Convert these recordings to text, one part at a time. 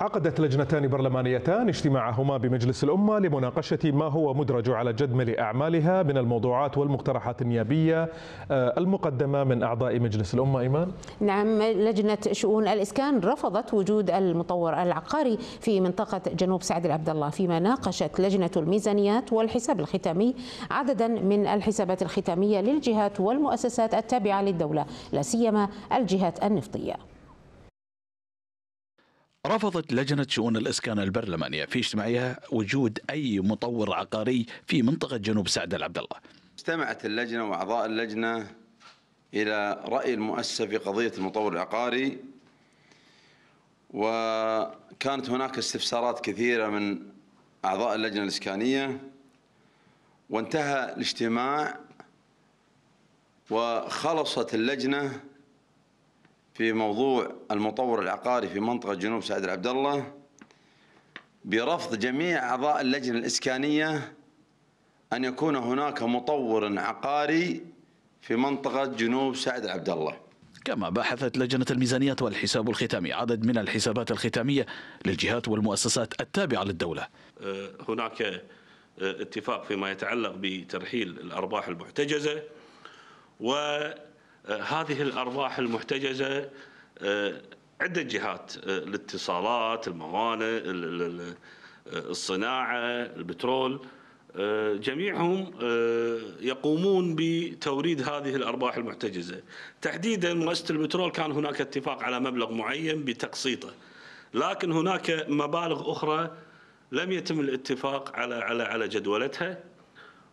عقدت لجنتان برلمانيتان اجتماعهما بمجلس الأمة لمناقشة ما هو مدرج على جدمل أعمالها من الموضوعات والمقترحات النيابية آه، المقدمة من أعضاء مجلس الأمة إيمان نعم لجنة شؤون الإسكان رفضت وجود المطور العقاري في منطقة جنوب سعد العبد الله فيما ناقشت لجنة الميزانيات والحساب الختامي عددا من الحسابات الختامية للجهات والمؤسسات التابعة للدولة لا سيما الجهات النفطية رفضت لجنة شؤون الإسكان البرلمانية في اجتماعها وجود أي مطور عقاري في منطقة جنوب سعد العبد الله استمعت اللجنة وأعضاء اللجنة إلى رأي المؤسسة في قضية المطور العقاري وكانت هناك استفسارات كثيرة من أعضاء اللجنة الإسكانية وانتهى الاجتماع وخلصت اللجنة في موضوع المطور العقاري في منطقة جنوب سعد العبد الله برفض جميع أعضاء اللجنة الإسكانية أن يكون هناك مطور عقاري في منطقة جنوب سعد العبد الله كما بحثت لجنة الميزانية والحساب الختامي عدد من الحسابات الختامية للجهات والمؤسسات التابعة للدولة أه، هناك أه، اتفاق فيما يتعلق بترحيل الأرباح المحتجزة و آه، هذه الارباح المحتجزه آه، عده جهات آه، الاتصالات، الموانئ، الصناعه، البترول جميعهم يقومون بتوريد هذه الارباح المحتجزه. تحديدا مؤسسه البترول كان هناك اتفاق على مبلغ معين بتقسيطه. لكن هناك مبالغ اخرى لم يتم الاتفاق على على على جدولتها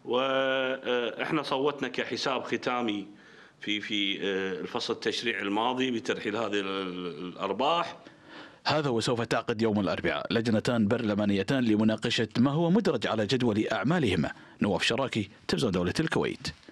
واحنا صوتنا كحساب ختامي في في آه، الفصل التشريعي الماضي بترحيل هذه الارباح هذا وسوف تعقد يوم الاربعاء لجنتان برلمانيتان لمناقشه ما هو مدرج على جدول اعمالهما نواف شراكي تلفزيون دوله الكويت